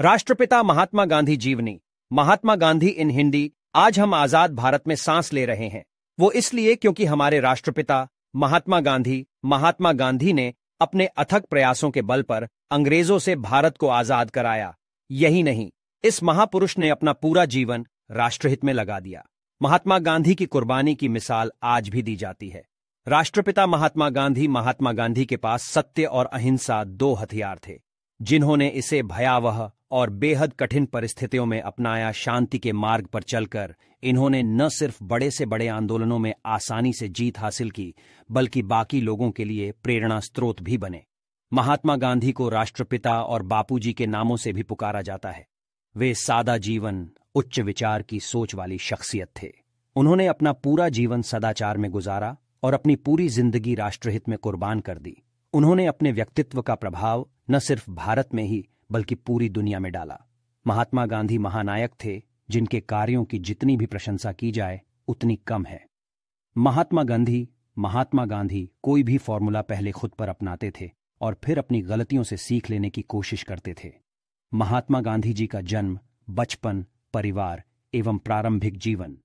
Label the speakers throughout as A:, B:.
A: राष्ट्रपिता महात्मा गांधी जीवनी महात्मा गांधी इन हिंदी आज हम आजाद भारत में सांस ले रहे हैं वो इसलिए क्योंकि हमारे राष्ट्रपिता महात्मा गांधी महात्मा गांधी ने अपने अथक प्रयासों के बल पर अंग्रेजों से भारत को आजाद कराया यही नहीं इस महापुरुष ने अपना पूरा जीवन राष्ट्रहित में लगा दिया महात्मा गांधी की कुर्बानी की मिसाल आज भी दी जाती है राष्ट्रपिता महात्मा गांधी महात्मा गांधी के पास सत्य और अहिंसा दो हथियार थे जिन्होंने इसे भयावह और बेहद कठिन परिस्थितियों में अपनाया शांति के मार्ग पर चलकर इन्होंने न सिर्फ बड़े से बड़े आंदोलनों में आसानी से जीत हासिल की बल्कि बाकी लोगों के लिए प्रेरणा स्रोत भी बने महात्मा गांधी को राष्ट्रपिता और बापूजी के नामों से भी पुकारा जाता है वे सादा जीवन उच्च विचार की सोच वाली शख्सियत थे उन्होंने अपना पूरा जीवन सदाचार में गुजारा और अपनी पूरी जिंदगी राष्ट्रहित में कुर्बान कर दी उन्होंने अपने व्यक्तित्व का प्रभाव न सिर्फ भारत में ही बल्कि पूरी दुनिया में डाला महात्मा गांधी महानायक थे जिनके कार्यों की जितनी भी प्रशंसा की जाए उतनी कम है महात्मा गांधी महात्मा गांधी कोई भी फॉर्मूला पहले खुद पर अपनाते थे और फिर अपनी गलतियों से सीख लेने की कोशिश करते थे महात्मा गांधी जी का जन्म बचपन परिवार एवं प्रारंभिक जीवन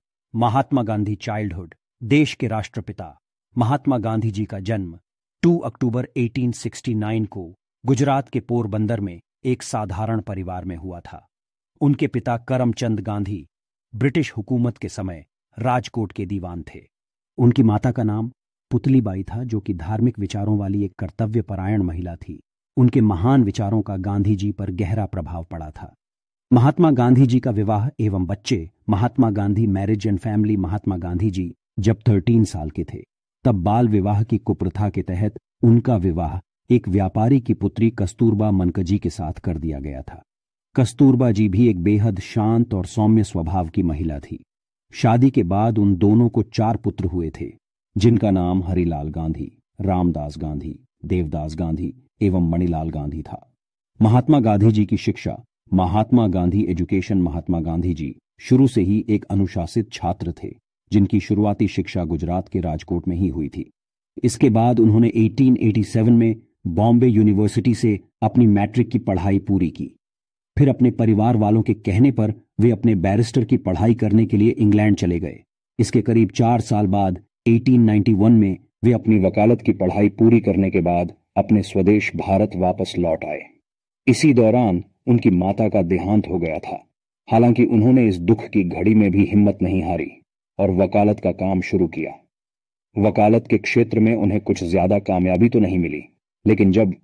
A: महात्मा गांधी चाइल्डहुड देश के राष्ट्रपिता महात्मा गांधी जी का जन्म 2 अक्टूबर 1869 को गुजरात के पोरबंदर में एक साधारण परिवार में हुआ था उनके पिता करमचंद गांधी ब्रिटिश हुकूमत के समय राजकोट के दीवान थे उनकी माता का नाम पुतलीबाई था जो कि धार्मिक विचारों वाली एक कर्तव्यपरायण महिला थी उनके महान विचारों का गांधी जी पर गहरा प्रभाव पड़ा था महात्मा गांधी जी का विवाह एवं बच्चे Mahatma Gandhi marriage and family Mahatma Gandhi ji जब थर्टीन साल के थे तब बाल विवाह की कुप्रथा के तहत उनका विवाह एक व्यापारी की पुत्री कस्तूरबा मनकजी के साथ कर दिया गया था कस्तूरबा जी भी एक बेहद शांत और सौम्य स्वभाव की महिला थी शादी के बाद उन दोनों को चार पुत्र हुए थे जिनका नाम हरिलाल गांधी रामदास गांधी देवदास गांधी एवं मणिलाल गांधी था महात्मा गांधी जी की शिक्षा महात्मा गांधी एजुकेशन महात्मा गांधी जी शुरू से ही एक अनुशासित छात्र थे जिनकी शुरुआती शिक्षा गुजरात के राजकोट में ही हुई थी इसके बाद उन्होंने 1887 में बॉम्बे यूनिवर्सिटी से अपनी मैट्रिक की पढ़ाई पूरी की फिर अपने परिवार वालों के कहने पर वे अपने बैरिस्टर की पढ़ाई करने के लिए इंग्लैंड चले गए इसके करीब चार साल बाद 1891 में वे अपनी वकालत की पढ़ाई पूरी करने के बाद अपने स्वदेश भारत वापस लौट आए इसी दौरान उनकी माता का देहांत हो गया था हालांकि उन्होंने इस दुख की घड़ी में भी हिम्मत नहीं हारी और वकालत का काम शुरू किया वकालत के क्षेत्र में उन्हें कुछ ज्यादा कामयाबी तो नहीं मिली लेकिन जब